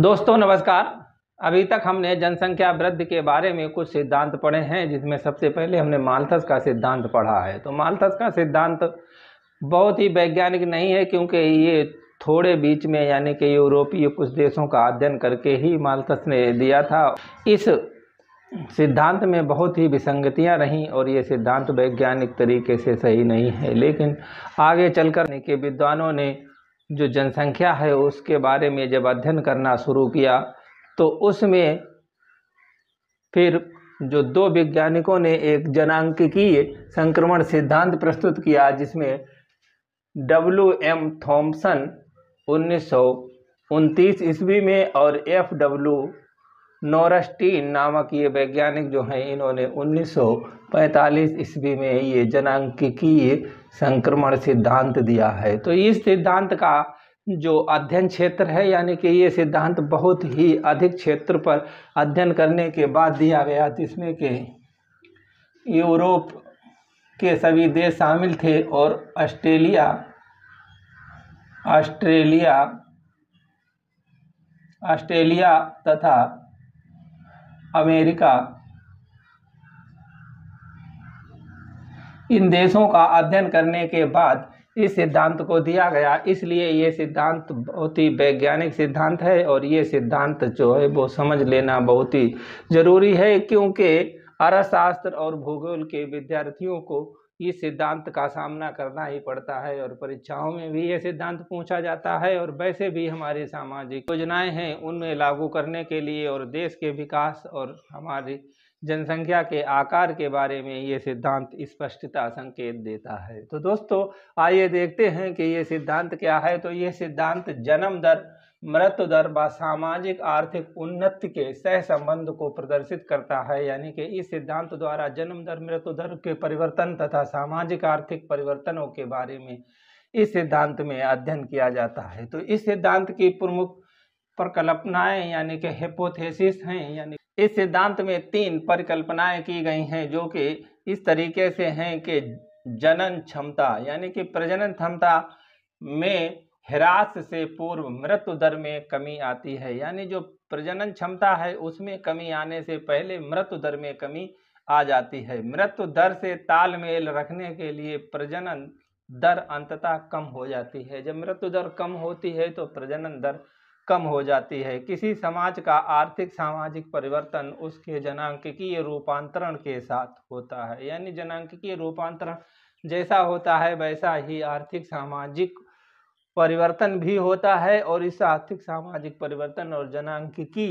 दोस्तों नमस्कार अभी तक हमने जनसंख्या वृद्धि के बारे में कुछ सिद्धांत पढ़े हैं जिसमें सबसे पहले हमने मालथस का सिद्धांत पढ़ा है तो मालथस का सिद्धांत बहुत ही वैज्ञानिक नहीं है क्योंकि ये थोड़े बीच में यानी कि यूरोपीय कुछ देशों का अध्ययन करके ही मालथस ने दिया था इस सिद्धांत में बहुत ही विसंगतियाँ रहीं और ये सिद्धांत वैज्ञानिक तरीके से सही नहीं है लेकिन आगे चलकर के विद्वानों ने जो जनसंख्या है उसके बारे में जब अध्ययन करना शुरू किया तो उसमें फिर जो दो वैज्ञानिकों ने एक जनांकीय संक्रमण सिद्धांत प्रस्तुत किया जिसमें डब्ल्यू एम थॉम्सन उन्नीस सौ ईस्वी में और एफ डब्ल्यू नोरस्टीन नामक ये वैज्ञानिक जो हैं इन्होंने 1945 ईस्वी में ये जनांकिकीय संक्रमण सिद्धांत दिया है तो इस सिद्धांत का जो अध्ययन क्षेत्र है यानी कि ये सिद्धांत बहुत ही अधिक क्षेत्र पर अध्ययन करने के बाद दिया गया जिसमें कि यूरोप के सभी देश शामिल थे और ऑस्ट्रेलिया ऑस्ट्रेलिया ऑस्ट्रेलिया तथा अमेरिका इन देशों का अध्ययन करने के बाद इस सिद्धांत को दिया गया इसलिए ये सिद्धांत बहुत ही वैज्ञानिक सिद्धांत है और ये सिद्धांत जो है वो समझ लेना बहुत ही ज़रूरी है क्योंकि अर्थशास्त्र और भूगोल के विद्यार्थियों को इस सिद्धांत का सामना करना ही पड़ता है और परीक्षाओं में भी ये सिद्धांत पूछा जाता है और वैसे भी हमारी सामाजिक योजनाएं हैं उनमें लागू करने के लिए और देश के विकास और हमारी जनसंख्या के आकार के बारे में ये सिद्धांत स्पष्टता संकेत देता है तो दोस्तों आइए देखते हैं कि ये सिद्धांत क्या है तो ये सिद्धांत जन्म दर मृत्यु दर व सामाजिक आर्थिक उन्नति के सहसंबंध को प्रदर्शित करता है यानी कि इस सिद्धांत द्वारा जन्म दर मृत्यु दर के परिवर्तन तथा सामाजिक आर्थिक परिवर्तनों के बारे में इस सिद्धांत में अध्ययन किया जाता है तो इस सिद्धांत की प्रमुख परिकल्पनाएं यानी कि हेपोथेसिस हैं यानी इस सिद्धांत में तीन परिकल्पनाएं की गई हैं जो कि इस तरीके से हैं कि जनन क्षमता यानी कि प्रजनन क्षमता में ह्रास से पूर्व मृत्यु दर में कमी आती है यानी जो प्रजनन क्षमता है उसमें कमी आने से पहले मृत्यु दर में कमी आ जाती है मृत्यु दर से तालमेल रखने के लिए प्रजनन दर अंततः कम हो जाती है जब मृत्यु दर कम होती है तो प्रजनन दर कम हो जाती है किसी समाज का आर्थिक सामाजिक परिवर्तन उसके जनांकीय रूपांतरण के साथ होता है यानी जनांकीय रूपांतरण जैसा होता है वैसा ही आर्थिक सामाजिक परिवर्तन भी होता है और इस आर्थिक सामाजिक परिवर्तन और जनांकिकी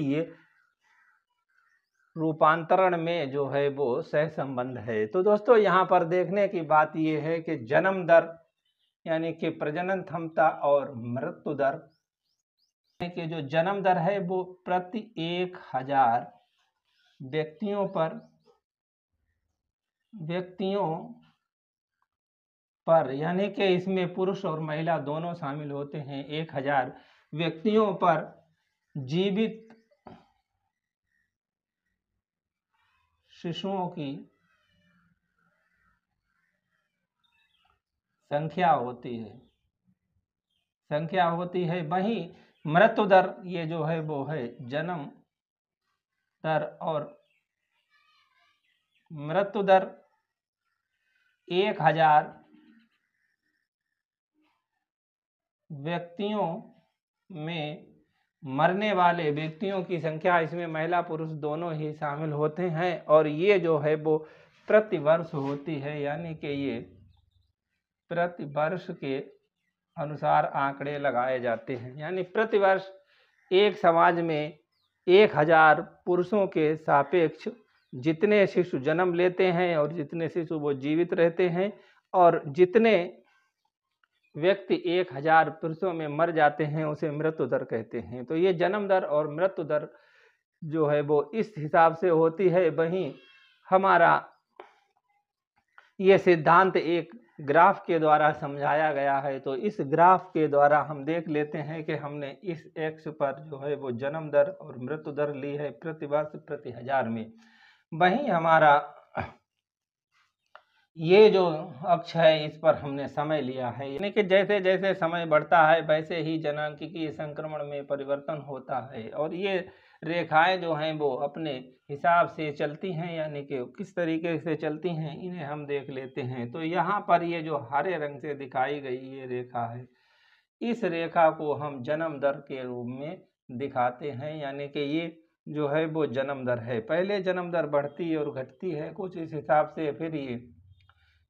रूपांतरण में जो है वो सह संबंध है तो दोस्तों यहाँ पर देखने की बात यह है कि जन्म दर यानी कि प्रजनन क्षमता और मृत्यु दर कि जो जन्म दर है वो प्रति एक हजार व्यक्तियों पर व्यक्तियों पर यानी कि इसमें पुरुष और महिला दोनों शामिल होते हैं एक हजार व्यक्तियों पर जीवित शिशुओं की संख्या होती है संख्या होती है वहीं मृत्यु दर ये जो है वो है जन्म दर और मृत्यु दर एक हजार व्यक्तियों में मरने वाले व्यक्तियों की संख्या इसमें महिला पुरुष दोनों ही शामिल होते हैं और ये जो है वो प्रतिवर्ष होती है यानी कि ये प्रतिवर्ष के अनुसार आंकड़े लगाए जाते हैं यानी प्रतिवर्ष एक समाज में एक हजार पुरुषों के सापेक्ष जितने शिशु जन्म लेते हैं और जितने शिशु वो जीवित रहते हैं और जितने व्यक्ति एक हजार पुरुषों में मर जाते हैं उसे मृत्यु दर कहते हैं तो ये जन्म दर और मृत्यु दर जो है वो इस हिसाब से होती है वहीं हमारा ये सिद्धांत एक ग्राफ के द्वारा समझाया गया है तो इस ग्राफ के द्वारा हम देख लेते हैं कि हमने इस एक्स पर जो है वो जन्म दर और मृत्यु दर ली है प्रतिवर्ष प्रति हजार में वहीं हमारा ये जो अक्ष है इस पर हमने समय लिया है यानी कि जैसे जैसे समय बढ़ता है वैसे ही जनांकिकीय संक्रमण में परिवर्तन होता है और ये रेखाएं जो हैं वो अपने हिसाब से चलती हैं यानी कि किस तरीके से चलती हैं इन्हें हम देख लेते हैं तो यहाँ पर ये जो हरे रंग से दिखाई गई ये रेखा है इस रेखा को हम जन्म दर के रूप में दिखाते हैं यानी कि ये जो है वो जन्म दर है पहले जन्म दर बढ़ती और घटती है कुछ इस हिसाब से फिर ये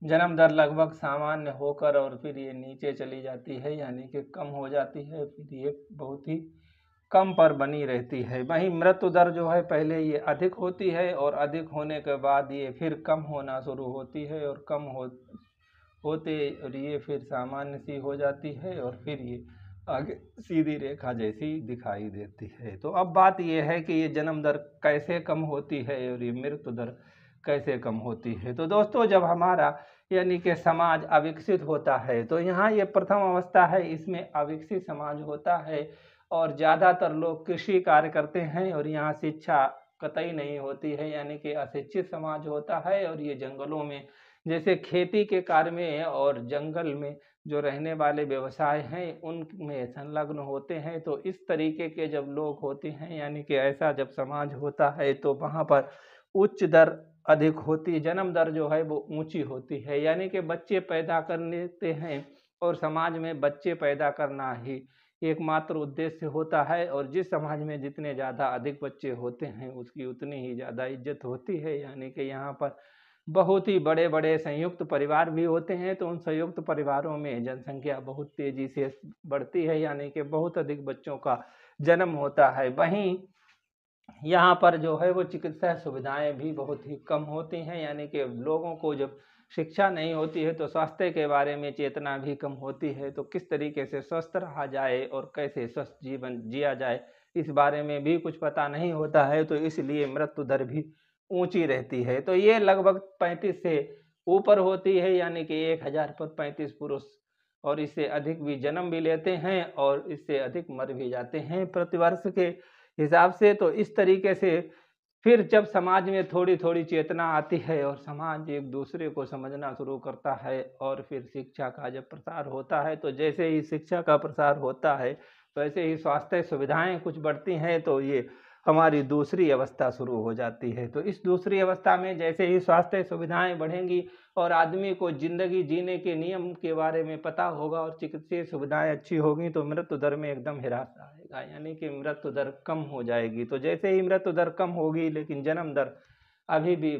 जन्म दर लगभग सामान्य होकर और फिर ये नीचे चली जाती है यानी कि कम हो जाती है फिर ये बहुत ही कम पर बनी रहती है वहीं मृत्यु दर जो है पहले ये अधिक होती है और अधिक होने के बाद ये फिर कम होना शुरू होती है और कम हो होते और ये फिर सामान्य सी हो जाती है और फिर ये आगे सीधी रेखा जैसी दिखाई देती है तो अब बात यह है कि ये जन्म दर कैसे कम होती है और ये मृत्यु दर कैसे कम होती है तो दोस्तों जब हमारा यानी कि समाज अविकसित होता है तो यहाँ ये प्रथम अवस्था है इसमें अविकसित समाज होता है और ज़्यादातर लोग कृषि कार्य करते हैं और यहाँ शिक्षा कतई नहीं होती है यानी कि अशिक्षित समाज होता है और ये जंगलों में जैसे खेती के कार्य में और जंगल में जो रहने वाले व्यवसाय हैं उनमें संलग्न होते हैं तो इस तरीके के जब लोग होते हैं यानी कि ऐसा जब समाज होता है तो वहाँ पर उच्च दर अधिक होती है जन्म दर जो है वो ऊंची होती है यानी कि बच्चे पैदा कर लेते हैं और समाज में बच्चे पैदा करना ही एकमात्र उद्देश्य होता है और जिस समाज में जितने ज़्यादा अधिक बच्चे होते हैं उसकी उतनी ही ज़्यादा इज्जत होती है यानी कि यहाँ पर बहुत ही बड़े बड़े संयुक्त परिवार भी होते हैं तो उन संयुक्त परिवारों में जनसंख्या बहुत तेज़ी से बढ़ती है यानी कि बहुत अधिक बच्चों का जन्म होता है वहीं यहाँ पर जो है वो चिकित्सा सुविधाएं भी बहुत ही कम होती हैं यानी कि लोगों को जब शिक्षा नहीं होती है तो स्वास्थ्य के बारे में चेतना भी कम होती है तो किस तरीके से स्वस्थ रहा जाए और कैसे स्वस्थ जीवन जिया जाए इस बारे में भी कुछ पता नहीं होता है तो इसलिए मृत्यु दर भी ऊंची रहती है तो ये लगभग पैंतीस से ऊपर होती है यानी कि एक हज़ार पर पैंतीस पुरुष और इससे अधिक भी जन्म भी लेते हैं और इससे अधिक मर भी जाते हैं प्रतिवर्ष के हिसाब से तो इस तरीके से फिर जब समाज में थोड़ी थोड़ी चेतना आती है और समाज एक दूसरे को समझना शुरू करता है और फिर शिक्षा का जब प्रसार होता है तो जैसे ही शिक्षा का प्रसार होता है वैसे तो ही स्वास्थ्य सुविधाएं कुछ बढ़ती हैं तो ये हमारी दूसरी अवस्था शुरू हो जाती है तो इस दूसरी अवस्था में जैसे ही स्वास्थ्य सुविधाएं बढ़ेंगी और आदमी को जिंदगी जीने के नियम के बारे में पता होगा और चिकित्सीय सुविधाएं अच्छी होगी तो मृत्यु दर में एकदम हिरास आएगा यानी कि मृत्यु दर कम हो जाएगी तो जैसे ही मृत्यु दर कम होगी लेकिन जन्म दर अभी भी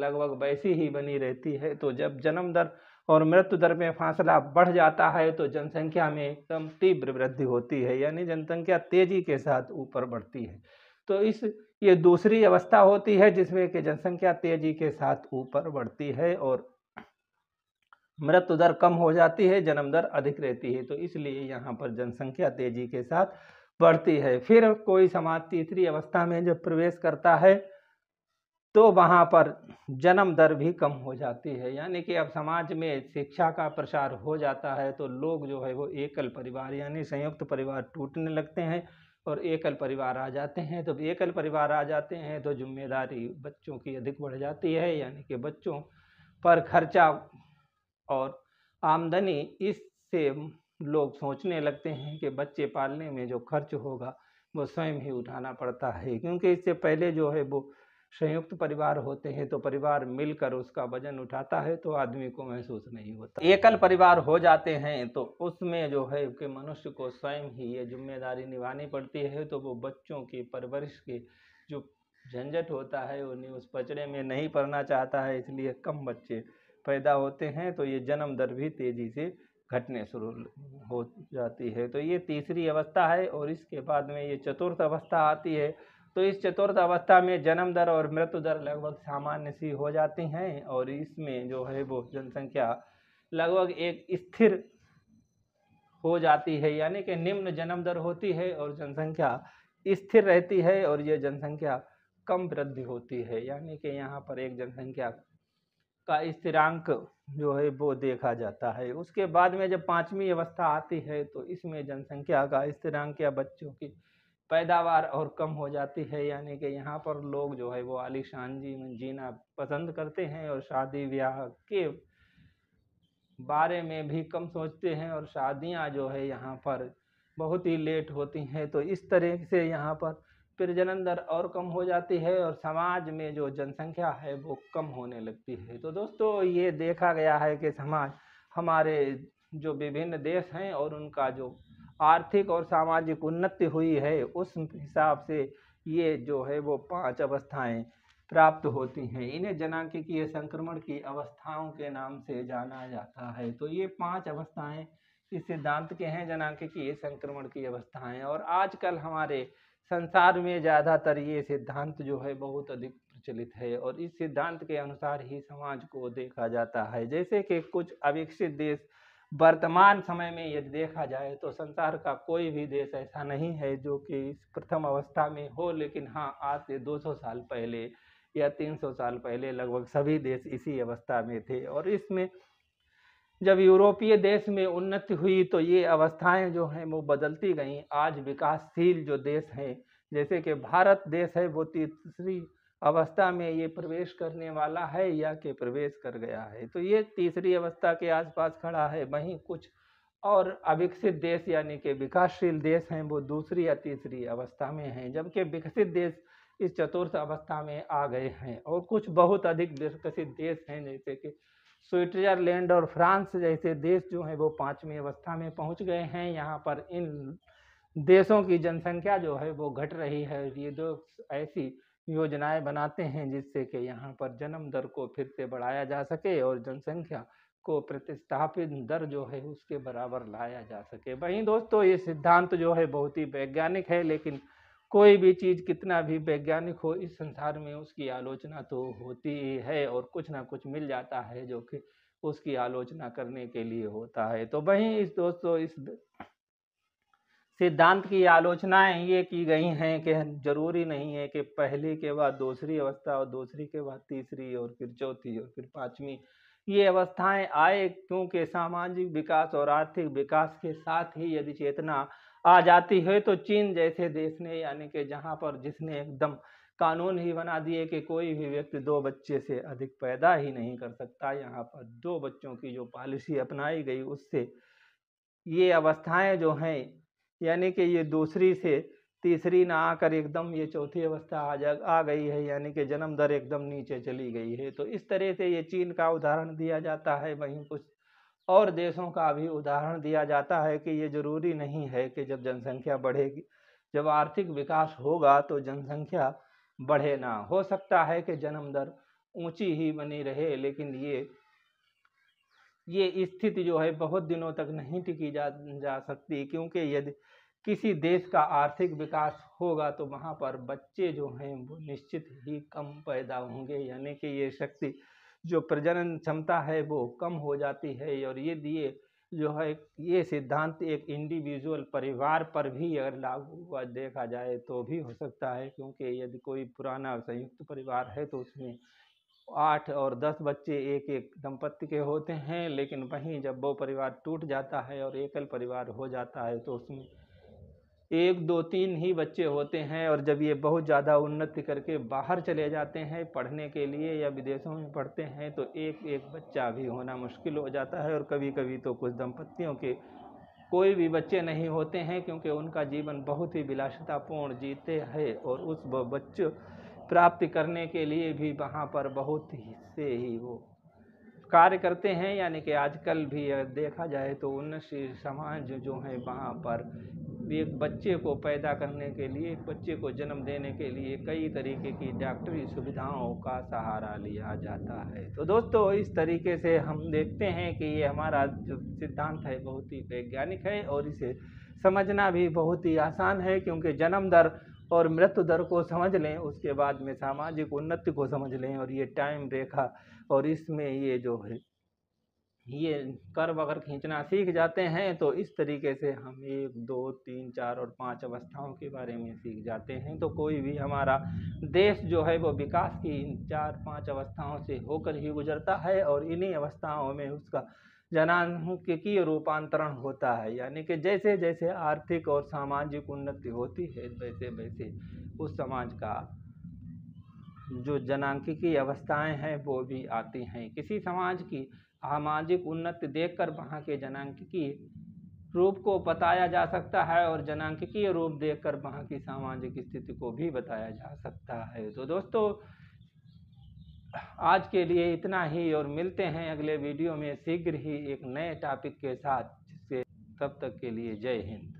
लगभग वैसी ही बनी रहती है तो जब जन्म दर और मृत्यु दर में फासला बढ़ जाता है तो जनसंख्या में एकदम तीव्र वृद्धि होती है यानी जनसंख्या तेजी के साथ ऊपर बढ़ती है तो इस ये दूसरी अवस्था होती है जिसमें कि जनसंख्या तेजी के साथ ऊपर बढ़ती है और मृत्यु दर कम हो जाती है जन्म दर अधिक रहती है तो इसलिए यहाँ पर जनसंख्या तेजी के साथ बढ़ती है फिर कोई समाज तीसरी अवस्था में जब प्रवेश करता है तो वहाँ पर जन्म दर भी कम हो जाती है यानी कि अब समाज में शिक्षा का प्रसार हो जाता है तो लोग जो है वो एकल परिवार यानी संयुक्त परिवार टूटने लगते हैं और एकल परिवार आ जाते हैं तो एकल परिवार आ जाते हैं तो जिम्मेदारी बच्चों की अधिक बढ़ जाती है यानी कि बच्चों पर खर्चा और आमदनी इससे लोग सोचने लगते हैं कि बच्चे पालने में जो खर्च होगा वो स्वयं ही उठाना पड़ता है क्योंकि इससे पहले जो है वो संयुक्त परिवार होते हैं तो परिवार मिलकर उसका वजन उठाता है तो आदमी को महसूस नहीं होता एकल परिवार हो जाते हैं तो उसमें जो है कि मनुष्य को स्वयं ही ये जिम्मेदारी निभानी पड़ती है तो वो बच्चों की परवरिश के जो झंझट होता है उन्हें उस पचड़े में नहीं पड़ना चाहता है इसलिए कम बच्चे पैदा होते हैं तो ये जन्म दर भी तेज़ी से घटने शुरू हो जाती है तो ये तीसरी अवस्था है और इसके बाद में ये चतुर्थ अवस्था आती है तो इस चतुर्थ अवस्था में जन्म दर और मृत्यु दर लगभग सामान्य सी हो जाती हैं और इसमें जो है वो जनसंख्या लगभग एक स्थिर हो जाती है यानी कि निम्न जन्म दर होती है और जनसंख्या स्थिर रहती है और ये जनसंख्या कम वृद्धि होती है यानी कि यहाँ पर एक जनसंख्या का स्थिरांक जो है वो देखा जाता है उसके बाद में जब पांचवी अवस्था आती है तो इसमें जनसंख्या का स्थिरांक या बच्चों की पैदावार और कम हो जाती है यानी कि यहाँ पर लोग जो है वो आलिशान जी जीना पसंद करते हैं और शादी ब्याह के बारे में भी कम सोचते हैं और शादियाँ जो है यहाँ पर बहुत ही लेट होती हैं तो इस तरह से यहाँ पर प्रजनन दर और कम हो जाती है और समाज में जो जनसंख्या है वो कम होने लगती है तो दोस्तों ये देखा गया है कि समाज हमारे जो विभिन्न देश हैं और उनका जो आर्थिक और सामाजिक उन्नति हुई है उस हिसाब से ये जो है वो पांच अवस्थाएं प्राप्त होती हैं इन्हें की संक्रमण की अवस्थाओं के नाम से जाना जाता है तो ये पांच अवस्थाएं इस सिद्धांत के हैं की संक्रमण की अवस्थाएं और आजकल हमारे संसार में ज़्यादातर ये सिद्धांत जो है बहुत अधिक प्रचलित है और इस सिद्धांत के अनुसार ही समाज को देखा जाता है जैसे कि कुछ अविकसित देश वर्तमान समय में यदि देखा जाए तो संसार का कोई भी देश ऐसा नहीं है जो कि इस प्रथम अवस्था में हो लेकिन हाँ आज से 200 साल पहले या 300 साल पहले लगभग सभी देश इसी अवस्था में थे और इसमें जब यूरोपीय देश में उन्नति हुई तो ये अवस्थाएं जो हैं वो बदलती गईं आज विकासशील जो देश हैं जैसे कि भारत देश है वो तीसरी अवस्था में ये प्रवेश करने वाला है या कि प्रवेश कर गया है तो ये तीसरी अवस्था के आसपास खड़ा है वहीं कुछ और अविकसित देश यानी कि विकासशील देश हैं वो दूसरी या तीसरी अवस्था में हैं जबकि विकसित देश इस चतुर्थ अवस्था में आ गए हैं और कुछ बहुत अधिक विकसित देश हैं जैसे कि स्विट्जरलैंड और फ्रांस जैसे देश जो हैं वो पाँचवीं अवस्था में पहुँच गए हैं यहाँ पर इन देशों की जनसंख्या जो है वो घट रही है ये दो ऐसी योजनाएं बनाते हैं जिससे कि यहाँ पर जन्म दर को फिर से बढ़ाया जा सके और जनसंख्या को प्रतिस्थापित दर जो है उसके बराबर लाया जा सके वहीं दोस्तों ये सिद्धांत जो है बहुत ही वैज्ञानिक है लेकिन कोई भी चीज़ कितना भी वैज्ञानिक हो इस संसार में उसकी आलोचना तो होती ही है और कुछ ना कुछ मिल जाता है जो कि उसकी आलोचना करने के लिए होता है तो वहीं इस दोस्तों इस सिद्धांत की आलोचनाएं ये की गई हैं कि जरूरी नहीं है कि पहली के बाद दूसरी अवस्था और दूसरी के बाद तीसरी और फिर चौथी और फिर पांचवी ये अवस्थाएं आए क्योंकि सामाजिक विकास और आर्थिक विकास के साथ ही यदि चेतना आ जाती है तो चीन जैसे देश ने यानी कि जहाँ पर जिसने एकदम कानून ही बना दिए कि कोई भी व्यक्ति दो बच्चे से अधिक पैदा ही नहीं कर सकता यहाँ पर दो बच्चों की जो पॉलिसी अपनाई गई उससे ये अवस्थाएं जो हैं यानी कि ये दूसरी से तीसरी ना आकर एकदम ये चौथी अवस्था आ जा आ गई है यानी कि जन्म दर एकदम नीचे चली गई है तो इस तरह से ये चीन का उदाहरण दिया जाता है वहीं कुछ और देशों का भी उदाहरण दिया जाता है कि ये जरूरी नहीं है कि जब जनसंख्या बढ़ेगी जब आर्थिक विकास होगा तो जनसंख्या बढ़े ना हो सकता है कि जन्म दर ऊँची ही बनी रहे लेकिन ये ये स्थिति जो है बहुत दिनों तक नहीं टिकी जा जा सकती क्योंकि यदि किसी देश का आर्थिक विकास होगा तो वहाँ पर बच्चे जो हैं वो निश्चित ही कम पैदा होंगे यानी कि ये शक्ति जो प्रजनन क्षमता है वो कम हो जाती है और ये दिए जो है ये सिद्धांत एक इंडिविजुअल परिवार पर भी अगर लागू हुआ देखा जाए तो भी हो सकता है क्योंकि यदि कोई पुराना संयुक्त परिवार है तो उसमें आठ और दस बच्चे एक एक दंपत्ति के होते हैं लेकिन वहीं जब वो परिवार टूट जाता है और एकल परिवार हो जाता है तो उसमें एक दो तीन ही बच्चे होते हैं और जब ये बहुत ज़्यादा उन्नति करके बाहर चले जाते हैं पढ़ने के लिए या विदेशों में पढ़ते हैं तो एक एक बच्चा भी होना मुश्किल हो जाता है और कभी कभी तो कुछ दंपत्तियों के कोई भी बच्चे नहीं होते हैं क्योंकि उनका जीवन बहुत ही विलासितापूर्ण जीते हैं और उस बच्चों प्राप्त करने के लिए भी वहाँ पर बहुत से ही वो कार्य करते हैं यानी कि आजकल भी अगर देखा जाए तो उन्नतशील समाज जो हैं वहाँ पर एक बच्चे को पैदा करने के लिए एक बच्चे को जन्म देने के लिए कई तरीके की डॉक्टरी सुविधाओं का सहारा लिया जाता है तो दोस्तों इस तरीके से हम देखते हैं कि ये हमारा जो सिद्धांत है बहुत ही वैज्ञानिक है और इसे समझना भी बहुत ही आसान है क्योंकि जन्म दर और मृत्यु दर को समझ लें उसके बाद में सामाजिक उन्नति को समझ लें और ये टाइम रेखा और इसमें ये जो है ये कर्व अगर खींचना सीख जाते हैं तो इस तरीके से हम एक दो तीन चार और पांच अवस्थाओं के बारे में सीख जाते हैं तो कोई भी हमारा देश जो है वो विकास की इन चार पांच अवस्थाओं से होकर ही गुजरता है और इन्हीं अवस्थाओं में उसका जनांग की रूपांतरण होता है यानी कि जैसे जैसे आर्थिक और सामाजिक उन्नति होती है वैसे वैसे उस समाज का जो जनांकिकी अवस्थाएं हैं वो भी आती हैं किसी समाज की सामाजिक उन्नति देखकर वहाँ के जनांकिकी रूप को बताया जा सकता है और जनांकिकी रूप देखकर वहाँ की सामाजिक स्थिति को भी बताया जा सकता है तो दोस्तों आज के लिए इतना ही और मिलते हैं अगले वीडियो में शीघ्र ही एक नए टॉपिक के साथ जिससे तब तक के लिए जय हिंद